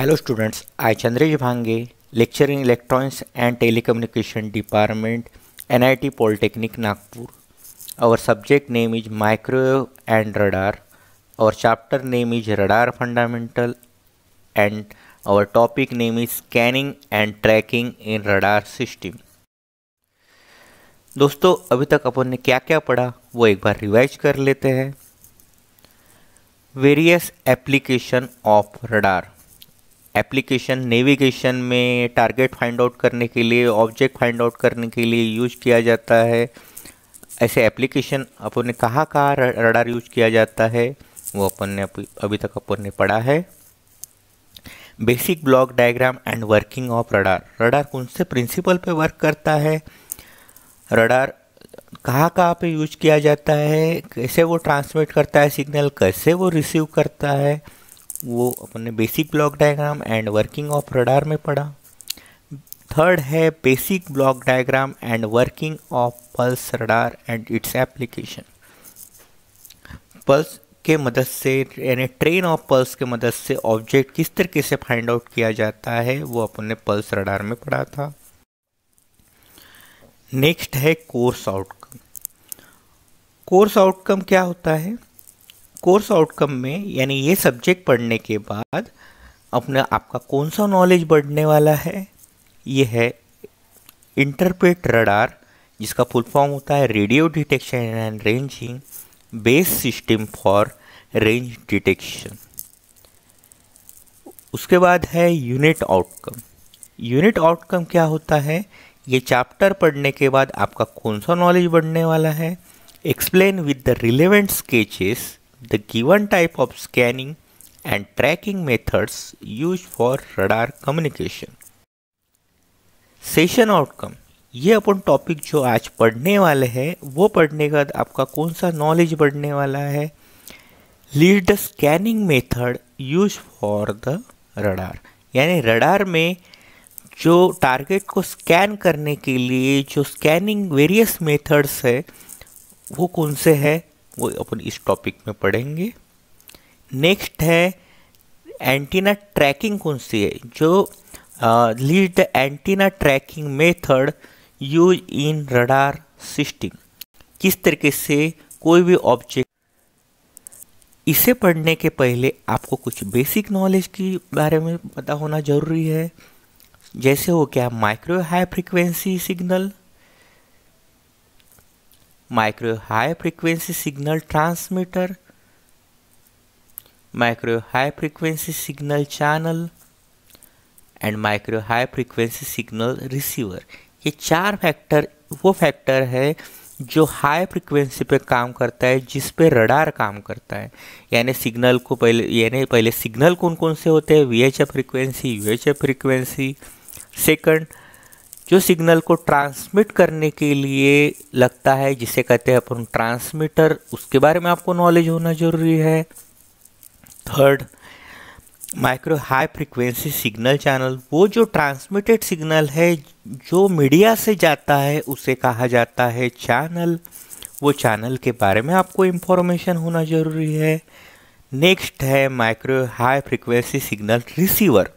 Hello students I Chandresh Bhange lecturer in electronics and telecommunication department NIT polytechnic Nagpur और subject name is microwave and radar और chapter name is radar fundamental and और topic name is scanning and tracking in radar system दोस्तों अभी तक अपन ने क्या क्या पढ़ा वो एक बार रिवाइज कर लेते हैं various application of radar application navigation में टारगेट फाइंड आउट करने के लिए ऑब्जेक्ट फाइंड आउट करने के लिए यूज किया जाता है ऐसे एप्लीकेशन अपन ने कहाँ कहाँ रडार यूज किया जाता है वो अपन ने अभी तक अपन ने पढ़ा है basic block diagram and working of radar radar कौन से प्रिंसिपल पे वर्क करता है रडार कहाँ कहाँ पे यूज किया जाता है कैसे वो ट्रांसमिट करता है सिग्नल कैसे वो रिसीव करता है वो अपने basic block diagram and working of radar में पढ़ा थर्ड है basic block diagram and working of pulse radar and its application pulse के मदद से यानी ट्रेन ऑफ पल्स के मदद से ऑब्जेक्ट किस तरीके से फाइंड आउट किया जाता है वो अपन ने पल्स रडार में पढ़ा था नेक्स्ट है कोर्स आउटकम कोर्स आउटकम क्या होता है कोर्स आउटकम में यानी ये सब्जेक्ट पढ़ने के बाद अपना आपका कौन सा नॉलेज बढ़ने वाला है ये है इंटरप्रेट रडार जिसका फुल फॉर्म होता है radio detection and ranging base system for range detection उसके बाद है यूनिट आउटकम यूनिट आउटकम क्या होता है ये चैप्टर पढ़ने के बाद आपका कौन सा नॉलेज बढ़ने वाला है explain with the relevant sketches the given type of scanning and tracking methods used for radar communication. Session outcome ये अपन टॉपिक जो आज पढ़ने वाले हैं वो पढ़ने का आपका कौन सा नॉलेज बढ़ने वाला है lead the scanning method use for the radar यानी रडार में जो टारगेट को स्कैन करने के लिए जो स्कैनिंग वेरियस मेथड्स है वो कौन से है वो अपन इस टॉपिक में पढ़ेंगे नेक्स्ट है एंटीना ट्रैकिंग कौन सी है जो lead the antenna tracking method use in radar system किस तरीके से कोई भी ऑब्जेक्ट इसे पढ़ने के पहले आपको कुछ बेसिक नॉलेज के बारे में पता होना जरूरी है जैसे हो क्या micro high frequency signal micro high frequency signal transmitter micro high frequency signal channel and micro high frequency signal receiver ये चार फैक्टर वो फैक्टर है जो हाई फ्रीक्वेंसी पे काम करता है जिस पे रडार काम करता है यानी सिग्नल को पहले यानी पहले सिग्नल कौन कौन से होते हैं V H F frequency U H F frequency second जो सिग्नल को ट्रांसमिट करने के लिए लगता है जिसे कहते हैं अपन ट्रांसमीटर उसके बारे में आपको नॉलेज होना जरूरी है third micro high frequency signal channel वो जो ट्रांसमिटेड सिग्नल है जो मीडिया से जाता है उसे कहा जाता है चैनल वो चैनल के बारे में आपको इंफॉर्मेशन होना ज़रूरी है नेक्स्ट है micro high frequency signal receiver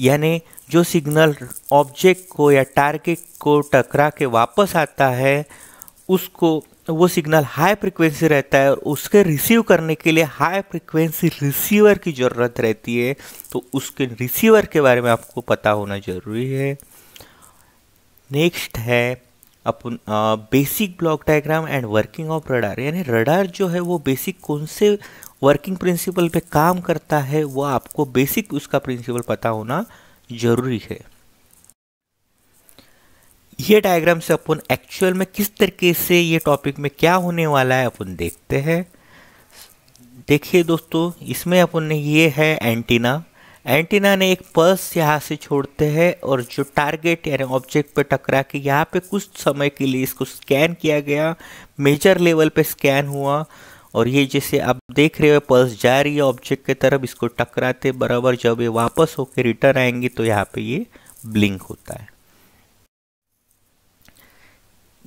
यानी जो सिग्नल ऑब्जेक्ट को या टारगेट को टकरा के वापस आता है उसको वो सिग्नल हाई फ्रिक्वेंसी रहता है और उसके रिसीव करने के लिए हाई फ्रिक्वेंसी रिसीवर की ज़रूरत रहती है तो उसके रिसीवर के बारे में आपको पता होना ज़रूरी है नेक्स्ट है अपन basic block diagram and working of radar यानी रडार जो है वो बेसिक कौन से वर्किंग प्रिंसिपल पे काम करता है वो आपको बेसिक उसका प्रिंसिपल पता होना जरूरी है ये डायग्राम से अपन एक्चुअल में किस तरीके से ये टॉपिक में क्या होने वाला है अपन देखते हैं देखिए दोस्तों इसमें अपन ने ये है एंटीना एंटीना ने एक पल्स यहाँ से छोड़ते हैं और जो टारगेट यानी ऑब्जेक्ट पर टकरा के यहाँ पे कुछ समय के लिए इसको स्कैन किया गया मेजर लेवल पे स्कैन हुआ और ये जैसे आप देख रहे हो पल्स जा रही है ऑब्जेक्ट की तरफ इसको टकराते बराबर जब ये वापस होकर रिटर्न आएंगे तो यहाँ पे ये ब्लिंक होता है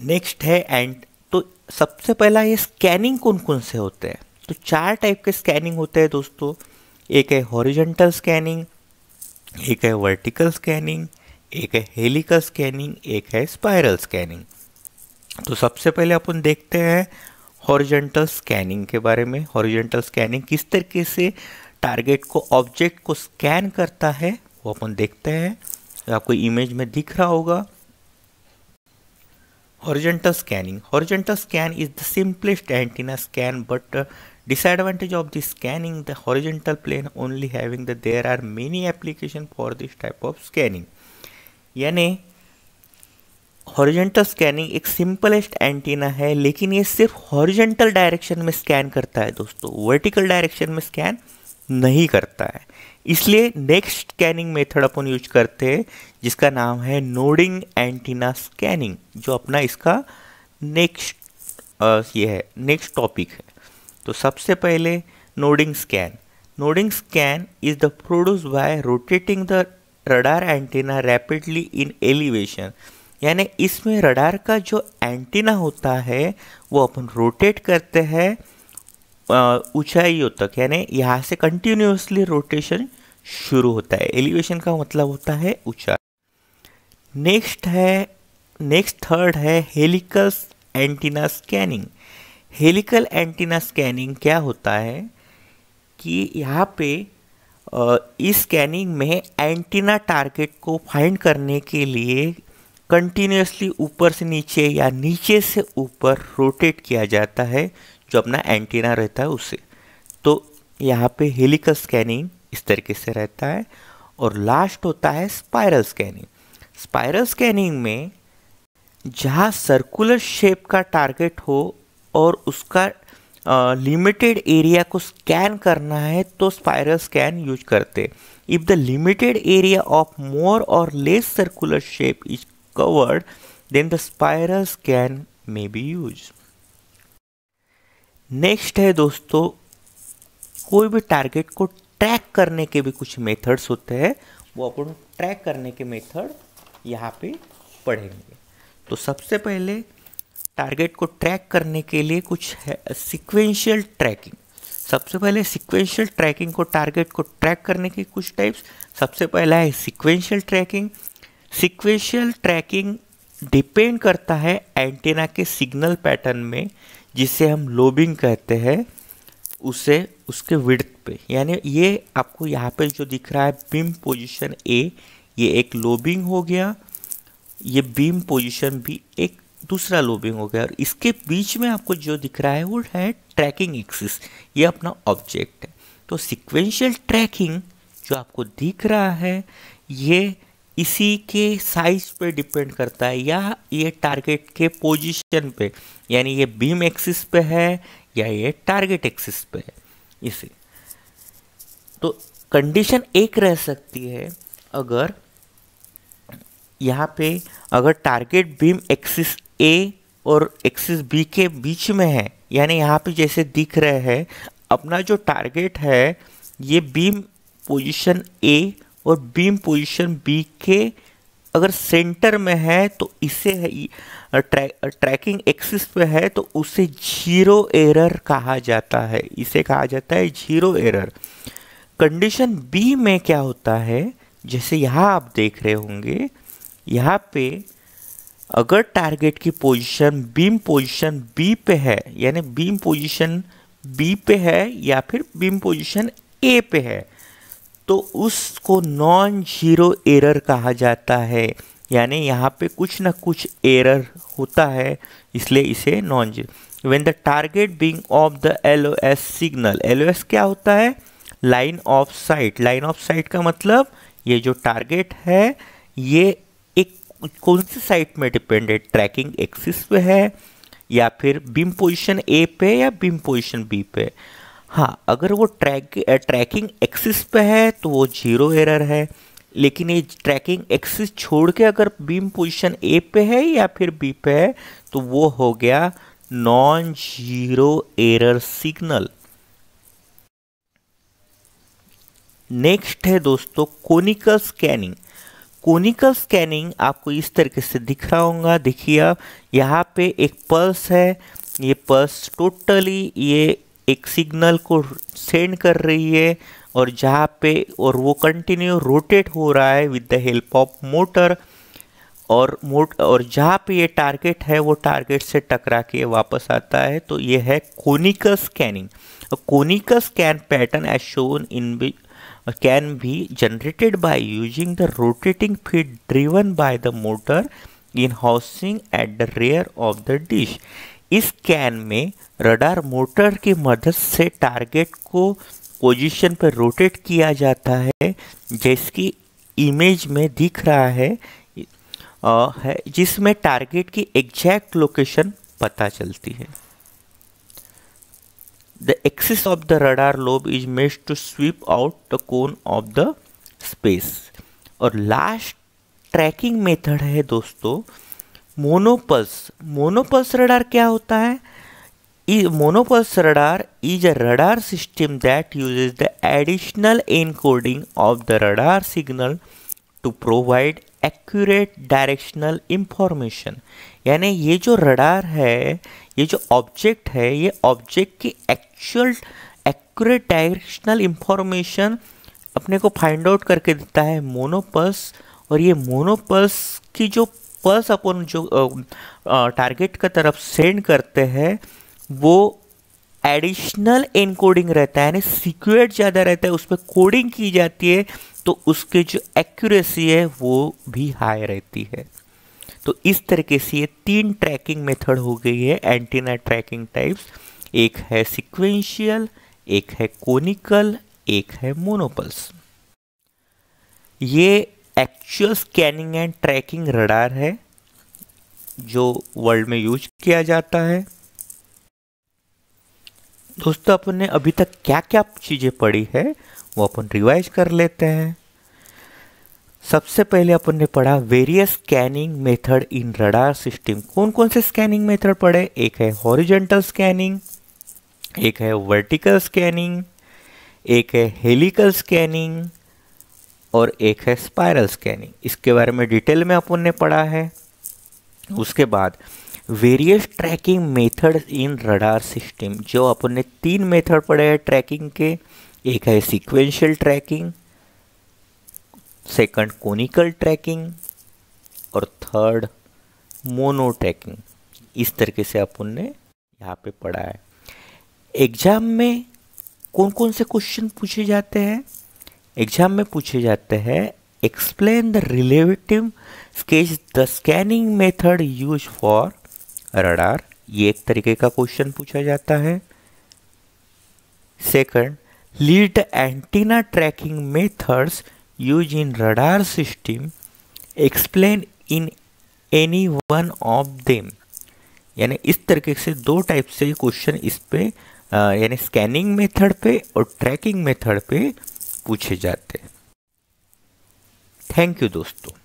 नेक्स्ट है एंड तो सबसे पहला ये स्कैनिंग कौन कौन से होते हैं तो चार टाइप के स्कैनिंग होते हैं दोस्तों एक है हॉरिजेंटल स्कैनिंग एक है वर्टिकल स्कैनिंग एक है हेलिकल स्कैनिंग एक है स्पायरल स्कैनिंग तो सबसे पहले अपन देखते हैं हॉरिजेंटल स्कैनिंग के बारे में हॉरिजेंटल स्कैनिंग किस तरीके से टारगेट को ऑब्जेक्ट को स्कैन करता है वो अपन देखते हैं आपको इमेज में दिख रहा होगा horizontal scanning horizontal scan is the simplest antenna scan but disadvantage of the scanning the horizontal plane only having the there are many application for this type of scanning यानी हॉरिजेंटल स्कैनिंग एक simplest antenna है लेकिन ये सिर्फ horizontal direction में scan करता है दोस्तों वर्टिकल डायरेक्शन में स्कैन नहीं करता है इसलिए नेक्स्ट स्कैनिंग मेथड अपन यूज करते हैं जिसका नाम है नोडिंग एंटीना स्कैनिंग जो अपना इसका नेक्स्ट ये है नेक्स्ट टॉपिक है तो सबसे पहले nodding scan nodding scan is the produce by rotating the radar antenna rapidly in elevation यानी इसमें रडार का जो एंटीना होता है वो अपन रोटेट करते हैं ऊंचाइयों तक यानी यहाँ से कंटिन्यूसली रोटेशन शुरू होता है एलिवेशन का मतलब होता है ऊंचाई नेक्स्ट है नेक्स्ट थर्ड है helical antenna scanning helical antenna scanning क्या होता है कि यहाँ पे इस स्कैनिंग में एंटीना टारगेट को फाइंड करने के लिए कंटिन्यूसली ऊपर से नीचे या नीचे से ऊपर रोटेट किया जाता है जो अपना एंटीना रहता है उसे तो यहाँ पे हेलिकल स्कैनिंग इस तरीके से रहता है और लास्ट होता है स्पायरल स्कैनिंग स्पायरल स्कैनिंग में जहाँ सर्कुलर शेप का टारगेट हो और उसका लिमिटेड एरिया को स्कैन करना है तो स्पाइरल स्कैन यूज करते if the limited area of more or less circular shape is covered, then the spiral scan may be used. Next है दोस्तों कोई भी टारगेट को ट्रैक करने के भी कुछ मेथड्स होते हैं वो अपन ट्रैक करने के मेथड यहाँ पे पढ़ेंगे तो सबसे पहले टारगेट को ट्रैक करने के लिए कुछ है सिक्वेंशियल ट्रैकिंग सबसे पहले सिक्वेंशियल ट्रैकिंग को टारगेट को ट्रैक करने के कुछ टाइप्स सबसे पहला है sequential tracking sequential tracking depend करता है एंटीना के सिग्नल पैटर्न में जिसे हम लोबिंग कहते हैं उसे उसके विड्थ पे यानी ये आपको यहाँ पे जो दिख रहा है बीम पोजीशन ए ये एक लोबिंग हो गया ये बीम पोजीशन भी एक दूसरा लोबिंग हो गया और इसके बीच में आपको जो दिख रहा है वो है ट्रैकिंग एक्सिस ये अपना ऑब्जेक्ट है तो सिक्वेंशियल ट्रैकिंग जो आपको दिख रहा है ये इसी के साइज पे डिपेंड करता है या ये टारगेट के पोजीशन पे यानी ये बीम एक्सिस पे है या ये टारगेट एक्सिस पे है इसी तो कंडीशन एक रह सकती है अगर यहाँ पे अगर टारगेट बीम एक्सिस ए और एक्सिस बी के बीच में है यानी यहाँ पे जैसे दिख रहे हैं अपना जो टारगेट है ये बीम पोजीशन ए और बीम पोजीशन बी के अगर सेंटर में है तो इसे है ट्रै, ट्रैकिंग एक्सिस पे है तो उसे जीरो एरर कहा जाता है इसे कहा जाता है जीरो एरर कंडीशन बी में क्या होता है जैसे यहाँ आप देख रहे होंगे यहाँ पे अगर टारगेट की पोजीशन बीम पोजीशन बी पे है यानी बीम पोजीशन बी पे है या फिर बीम पोजीशन ए पे है तो उसको नॉन जीरो एरर कहा जाता है यानी यहाँ पे कुछ ना कुछ एरर होता है इसलिए इसे non zero when the target being of the L O S signal L O S क्या होता है line of sight line of sight का मतलब ये जो टारगेट है ये एक कौन सी साइट में डिपेंड है ट्रैकिंग एक्सिस पे है या फिर बिम पोजिशन ए पे या बिम पोजिशन बी पे हाँ अगर वो ट्रैक ट्रैकिंग एक्सिस पे है तो वो जीरो एरर है लेकिन ये ट्रैकिंग एक्सिस छोड़ के अगर बीम पोजीशन ए पे है या फिर बी पे है तो वो हो गया non zero error signal next है दोस्तों कोनिकल स्कैनिंग कोनिकल स्कैनिंग आपको इस तरीके से दिख रहा होगा देखिए आप यहाँ पे एक पल्स है ये पल्स टोटली ये एक सिग्नल को सेंड कर रही है और जहाँ पे और वो कंटिन्यू रोटेट हो रहा है with the help of motor और मोट और जहाँ पे ये टारगेट है वो टारगेट से टकरा के वापस आता है तो ये है conical scanning conical scan pattern as shown in B can be generated by using the rotating feed driven by the motor in housing at the rear of the dish इस कैन में रडार मोटर की मदद से target को position पर rotate किया जाता है जिसकी इमेज में दिख रहा है, है जिसमें टारगेट की एग्जैक्ट लोकेशन पता चलती है the axis of the radar lobe is made to sweep out the cone of the space और लास्ट ट्रैकिंग मेथड है दोस्तों मोनोपल्स मोनोपल्स रडार क्या होता है monopulse radar is a radar system that uses the additional encoding of the radar signal to provide accurate directional information यानी ये जो radar है ये जो ऑब्जेक्ट है ये ऑब्जेक्ट की एक्चुअल एक्यूरेट डायरेक्शनल इंफॉर्मेशन अपने को फाइंड आउट करके देता है मोनोपल्स और ये मोनोपल्स की जो पल्स अपन जो टारगेट का तरफ सेंड करते हैं वो एडिशनल एनकोडिंग रहता है यानी सिक्योर ज़्यादा रहता है पर कोडिंग की जाती है तो उसके जो एक्यूरेसी है वो भी हाई रहती है तो इस तरीके से ये तीन ट्रैकिंग मेथड हो गई है एंटीना ट्रैकिंग टाइप्स एक है सिक्वेंशियल एक है कोनिकल एक है मोनोपल्स ये actual scanning and tracking radar है जो वर्ल्ड में यूज किया जाता है दोस्तों अपन ने अभी तक क्या क्या चीज़ें पढ़ी है वो अपन रिवाइज कर लेते हैं सबसे पहले अपन ने पढ़ा various scanning method in radar system कौन कौन से स्कैनिंग मेथड पढ़े एक है हॉरिजेंटल स्कैनिंग एक है वर्टिकल स्कैनिंग एक है हेलिकल स्कैनिंग और एक है स्पायरल स्कैनिंग इसके बारे में डिटेल में अपन ने पढ़ा है उसके बाद various tracking method in radar system जो अपन ने तीन मेथड पढ़े हैं ट्रैकिंग के एक है sequential tracking second conical tracking और थर्ड मोनो ट्रैकिंग इस तरीके से अपन ने यहाँ पे पढ़ा है एग्जाम में कौन कौन से क्वेश्चन पूछे जाते हैं एग्जाम में पूछे जाते हैं explain the relative sketch the scanning method use for radar ये एक तरीके का क्वेश्चन पूछा जाता है second lead the antenna tracking methods use in radar system explain in any one of them यानी इस तरीके से दो टाइप से क्वेश्चन इस पे यानी स्कैनिंग मेथड पे और ट्रैकिंग मेथड पे पूछे जाते थैंक यू दोस्तों